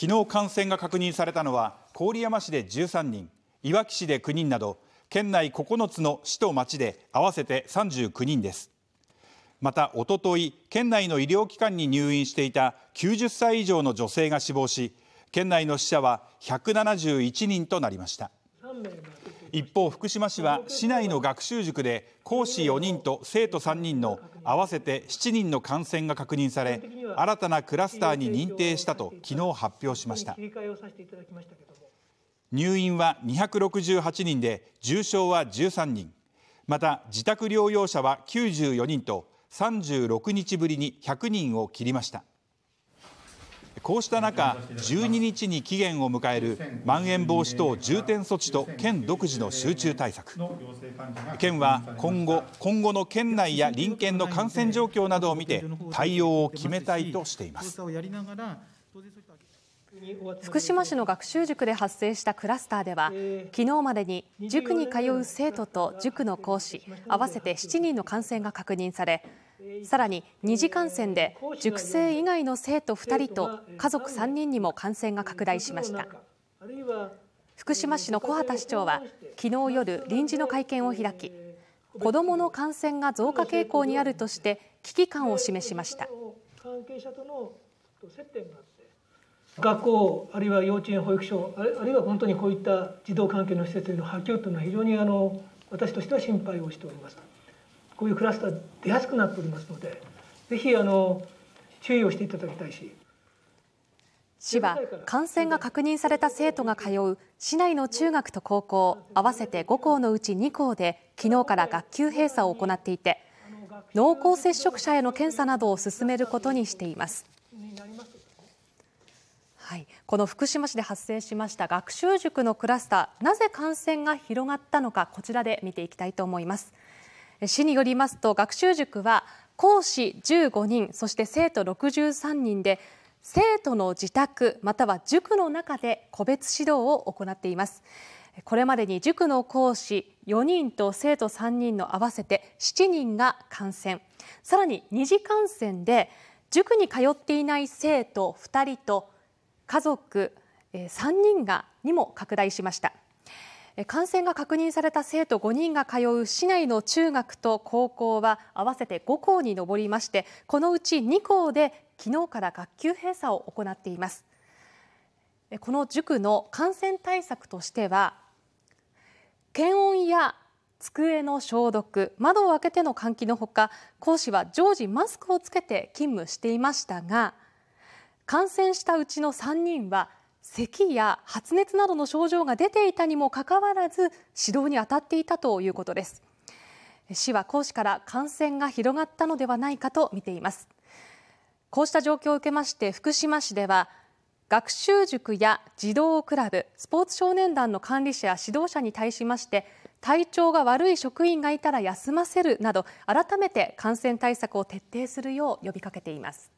昨日感染が確認されたのは郡山市で13人いわき市で9人など県内9つの市と町で合わせて39人ですまたおととい県内の医療機関に入院していた90歳以上の女性が死亡し県内の死者は171人となりました一方福島市は市内の学習塾で講師4人と生徒3人の合わせて7人の感染が確認され新たなクラスターに認定したと昨日発表しました入院は268人で重症は13人また自宅療養者は94人と36日ぶりに100人を切りましたこうした中、12日に期限を迎えるまん延防止等重点措置と県独自の集中対策県は今後今後の県内や隣県の感染状況などを見て対応を決めたいとしています福島市の学習塾で発生したクラスターでは昨日までに塾に通う生徒と塾の講師合わせて7人の感染が確認されさらに二次感染で塾生以外の生徒2人と家族3人にも感染が拡大しました福島市の小畑市長は昨日夜臨時の会見を開き子どもの感染が増加傾向にあるとして危機感を示しました学校あるいは幼稚園保育所あるいは本当にこういった児童関係の施設の波及というのは非常にあの私としては心配をしております。こういうクラスター出やすくなっておりますのでぜひあの注意をしていただきたいし市は感染が確認された生徒が通う市内の中学と高校合わせて5校のうち2校で昨日から学級閉鎖を行っていて濃厚接触者への検査などを進めることにしています。はい、この福島市で発生しました学習塾のクラスターなぜ感染が広がったのかこちらで見ていきたいと思います。市によりますと学習塾は講師15人そして生徒63人で生徒の自宅または塾の中で個別指導を行っていますこれまでに塾の講師4人と生徒3人の合わせて7人が感染さらに二次感染で塾に通っていない生徒2人と家族3人がにも拡大しました感染が確認された生徒5人が通う市内の中学と高校は合わせて5校に上りましてこのうち2校で昨日から学級閉鎖を行っていますこの塾の感染対策としては検温や机の消毒窓を開けての換気のほか講師は常時マスクをつけて勤務していましたが感染したうちの3人は咳や発熱などの症状が出ていたにもかかわらず指導に当たっていたということです市は講師から感染が広がったのではないかと見ていますこうした状況を受けまして福島市では学習塾や児童クラブスポーツ少年団の管理者や指導者に対しまして体調が悪い職員がいたら休ませるなど改めて感染対策を徹底するよう呼びかけています。